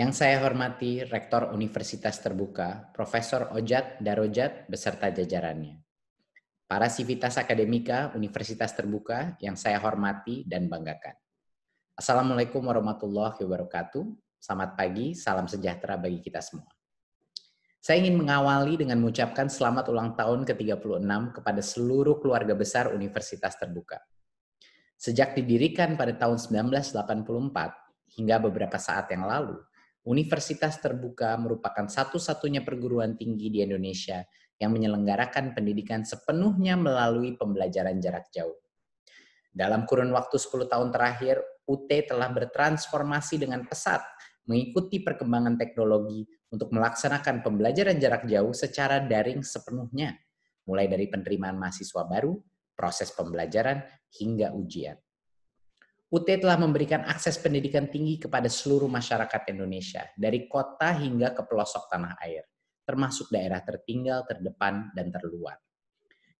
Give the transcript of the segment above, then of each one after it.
Yang saya hormati Rektor Universitas Terbuka, Profesor Ojat Darojat beserta jajarannya. Para Sivitas Akademika Universitas Terbuka yang saya hormati dan banggakan. Assalamualaikum warahmatullahi wabarakatuh. Selamat pagi, salam sejahtera bagi kita semua. Saya ingin mengawali dengan mengucapkan selamat ulang tahun ke-36 kepada seluruh keluarga besar Universitas Terbuka. Sejak didirikan pada tahun 1984 hingga beberapa saat yang lalu, Universitas Terbuka merupakan satu-satunya perguruan tinggi di Indonesia yang menyelenggarakan pendidikan sepenuhnya melalui pembelajaran jarak jauh. Dalam kurun waktu 10 tahun terakhir, UT telah bertransformasi dengan pesat mengikuti perkembangan teknologi untuk melaksanakan pembelajaran jarak jauh secara daring sepenuhnya, mulai dari penerimaan mahasiswa baru, proses pembelajaran, hingga ujian. UT telah memberikan akses pendidikan tinggi kepada seluruh masyarakat Indonesia, dari kota hingga ke pelosok tanah air, termasuk daerah tertinggal, terdepan, dan terluar,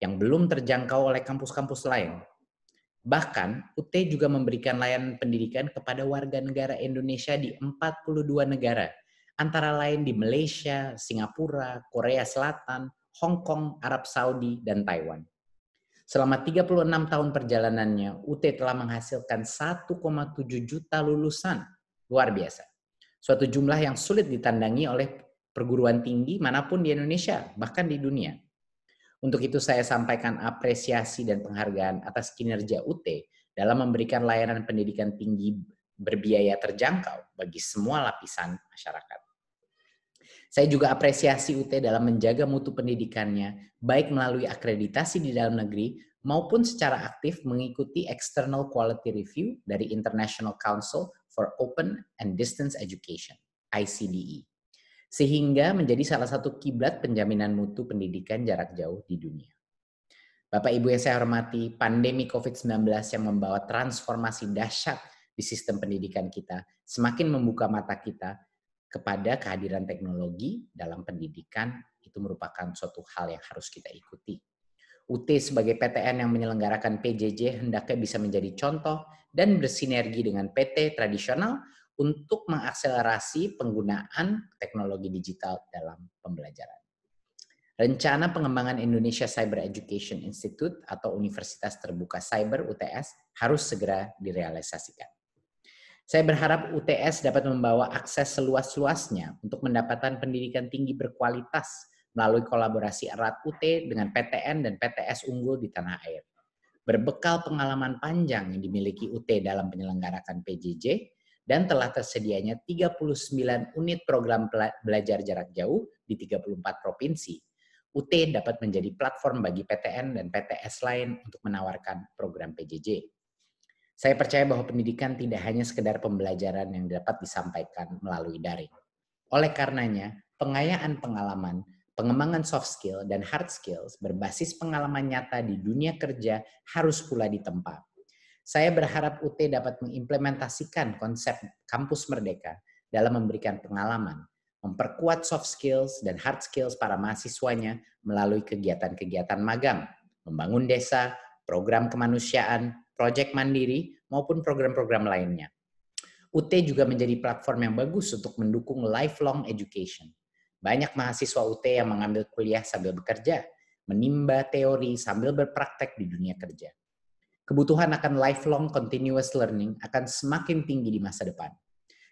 yang belum terjangkau oleh kampus-kampus lain. Bahkan, UT juga memberikan layanan pendidikan kepada warga negara Indonesia di 42 negara, antara lain di Malaysia, Singapura, Korea Selatan, Hong Kong, Arab Saudi, dan Taiwan. Selama 36 tahun perjalanannya, UT telah menghasilkan 1,7 juta lulusan. Luar biasa. Suatu jumlah yang sulit ditandangi oleh perguruan tinggi manapun di Indonesia, bahkan di dunia. Untuk itu saya sampaikan apresiasi dan penghargaan atas kinerja UT dalam memberikan layanan pendidikan tinggi berbiaya terjangkau bagi semua lapisan masyarakat. Saya juga apresiasi UT dalam menjaga mutu pendidikannya, baik melalui akreditasi di dalam negeri maupun secara aktif mengikuti external quality review dari International Council for Open and Distance Education (ICDE), sehingga menjadi salah satu kiblat penjaminan mutu pendidikan jarak jauh di dunia. Bapak Ibu yang saya hormati, pandemi COVID-19 yang membawa transformasi dahsyat di sistem pendidikan kita semakin membuka mata kita kepada kehadiran teknologi dalam pendidikan itu merupakan suatu hal yang harus kita ikuti. UT sebagai PTN yang menyelenggarakan PJJ hendaknya bisa menjadi contoh dan bersinergi dengan PT tradisional untuk mengakselerasi penggunaan teknologi digital dalam pembelajaran. Rencana Pengembangan Indonesia Cyber Education Institute atau Universitas Terbuka Cyber UTS harus segera direalisasikan. Saya berharap UTS dapat membawa akses seluas-luasnya untuk mendapatkan pendidikan tinggi berkualitas melalui kolaborasi erat UT dengan PTN dan PTS unggul di tanah air. Berbekal pengalaman panjang yang dimiliki UT dalam penyelenggarakan PJJ, dan telah tersedianya 39 unit program belajar jarak jauh di 34 provinsi. UT dapat menjadi platform bagi PTN dan PTS lain untuk menawarkan program PJJ. Saya percaya bahwa pendidikan tidak hanya sekedar pembelajaran yang dapat disampaikan melalui daring. Oleh karenanya, pengayaan pengalaman, pengembangan soft skill, dan hard skills berbasis pengalaman nyata di dunia kerja harus pula ditempa. Saya berharap UT dapat mengimplementasikan konsep kampus merdeka dalam memberikan pengalaman, memperkuat soft skills dan hard skills para mahasiswanya melalui kegiatan-kegiatan magang, membangun desa, program kemanusiaan, proyek mandiri, maupun program-program lainnya. UT juga menjadi platform yang bagus untuk mendukung lifelong education. Banyak mahasiswa UT yang mengambil kuliah sambil bekerja, menimba teori sambil berpraktek di dunia kerja. Kebutuhan akan lifelong continuous learning akan semakin tinggi di masa depan.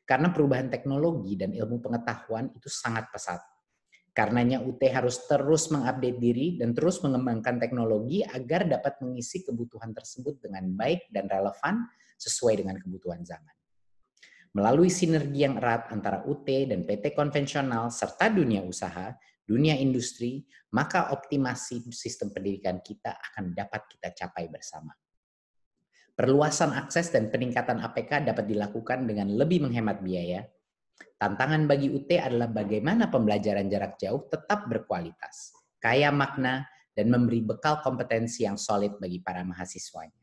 Karena perubahan teknologi dan ilmu pengetahuan itu sangat pesat Karenanya UT harus terus mengupdate diri dan terus mengembangkan teknologi agar dapat mengisi kebutuhan tersebut dengan baik dan relevan sesuai dengan kebutuhan zaman. Melalui sinergi yang erat antara UT dan PT konvensional serta dunia usaha, dunia industri, maka optimasi sistem pendidikan kita akan dapat kita capai bersama. Perluasan akses dan peningkatan APK dapat dilakukan dengan lebih menghemat biaya, Tantangan bagi UT adalah bagaimana pembelajaran jarak jauh tetap berkualitas, kaya makna, dan memberi bekal kompetensi yang solid bagi para mahasiswanya.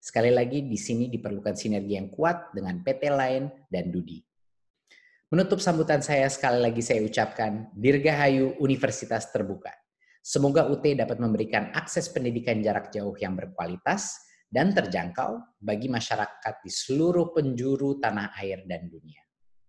Sekali lagi, di sini diperlukan sinergi yang kuat dengan PT lain dan Dudi. Menutup sambutan saya, sekali lagi saya ucapkan Dirgahayu Universitas Terbuka. Semoga UT dapat memberikan akses pendidikan jarak jauh yang berkualitas dan terjangkau bagi masyarakat di seluruh penjuru tanah air dan dunia.